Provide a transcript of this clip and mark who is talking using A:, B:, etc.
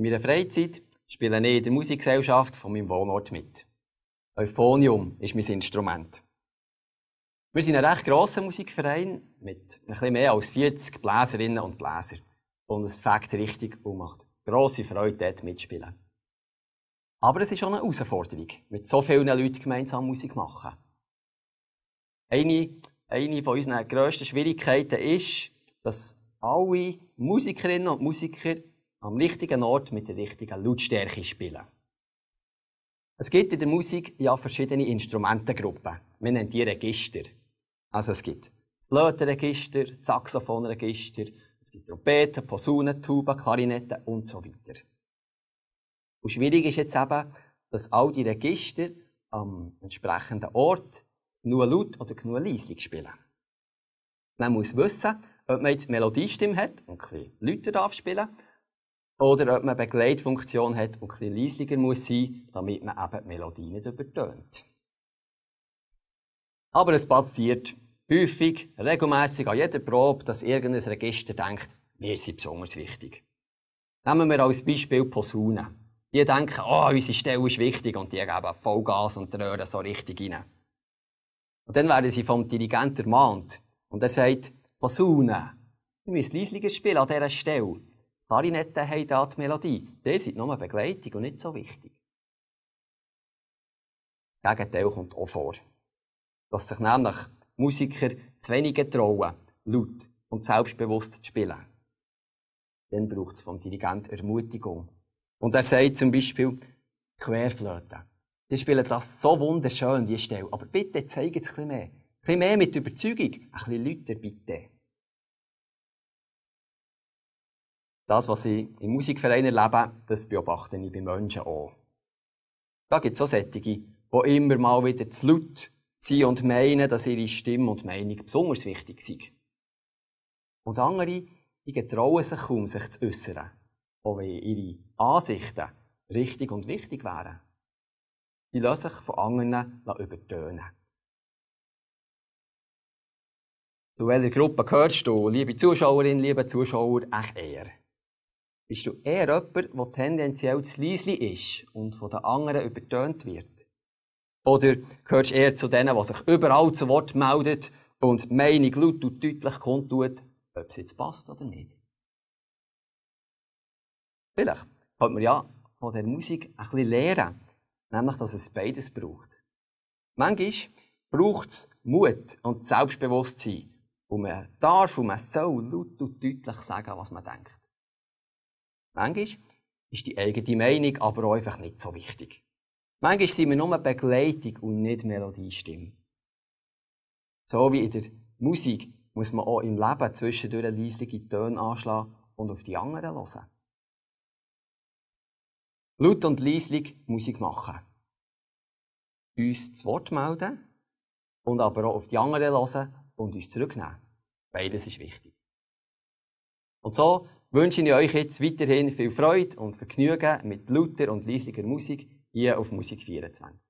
A: In meiner Freizeit spiele ich in der Musikgesellschaft von meinem Wohnort mit. Euphonium ist mein Instrument. Wir sind ein recht grosser Musikverein mit etwas mehr als 40 Bläserinnen und Bläser. Und es fängt richtig und macht grosse Freude, dort mitspielen. Aber es ist auch eine Herausforderung, mit so vielen Leuten gemeinsam Musik zu machen. Eine, eine von unseren grössten Schwierigkeiten ist, dass alle Musikerinnen und Musiker am richtigen Ort mit der richtigen Lautstärke spielen. Es gibt in der Musik ja verschiedene Instrumentengruppen. Wir nennen die Register. Also es gibt das Flötenregister, das Saxophonregister, es gibt Trompeten, Posaunen, Tuba, Klarinetten und so weiter. Und schwierig ist jetzt eben, dass all die Register am entsprechenden Ort nur laut oder genug leise spielen. Man muss wissen, ob man jetzt Melodiestimme hat und ein bisschen lauter darf spielen darf oder ob man eine Begleitfunktion hat, und etwas leisiger muss sein muss, damit man eben die Melodie nicht übertönt. Aber es passiert häufig, regelmäßig an jeder Probe, dass irgendein Register denkt, wir sind besonders wichtig. Nehmen wir als Beispiel Posaune. Die denken, oh, unsere Stelle ist wichtig und die geben Vollgas und röhren so richtig rein. Und dann werden sie vom Dirigenten ermahnt. Und er sagt, Posaune, du müsst leislicher spielen an dieser Stelle. Klarinetten haben da die Melodie. Die sind nur Begleitung und nicht so wichtig. Das Gegenteil kommt auch vor. Dass sich nämlich Musiker zu wenig trauen, laut und selbstbewusst zu spielen. Dann braucht es vom Dirigent Ermutigung. Und er sagt zum Beispiel, Querflöte. Die spielen das so wunderschön, die Stelle. Aber bitte zeigen es ein bisschen mehr. Ein bisschen mehr mit Überzeugung. Ein bisschen lauter, bitte. Das, was ich im Musikverein erlebe, das beobachte ich bei Menschen auch. Da gibt es auch Sättige, die immer mal wieder zu laut sind und meinen, dass ihre Stimme und Meinung besonders wichtig sind. Und andere, die getrauen sich kaum, sich zu äußern, auch wenn ihre Ansichten richtig und wichtig wären. Sie lassen sich von anderen übertönen. Zu welcher Gruppe gehörst du, liebe Zuschauerin, liebe Zuschauer, echt eher? bist du eher jemand, der tendenziell zu leise ist und von den anderen übertönt wird? Oder gehörst du eher zu denen, die sich überall zu Wort meldet und die Meinung laut und deutlich kundtut, ob es jetzt passt oder nicht? Vielleicht könnte man ja von der Musik ein bisschen lernen, nämlich, dass es beides braucht. Manchmal braucht es Mut und Selbstbewusstsein, und man darf und man soll laut und deutlich sagen, was man denkt. Manchmal ist die eigene Meinung aber auch einfach nicht so wichtig. Manchmal sind wir nur Begleitung und nicht Melodiestimme. So wie in der Musik muss man auch im Leben zwischendurch leisliche Töne anschlagen und auf die anderen hören. Laut und leislich Musik machen. Uns das Wort melden und aber auch auf die anderen hören und uns zurücknehmen. Beides ist wichtig. Und so wünsche ich euch jetzt weiterhin viel Freude und Vergnügen mit lauter und leislicher Musik hier auf Musik 24.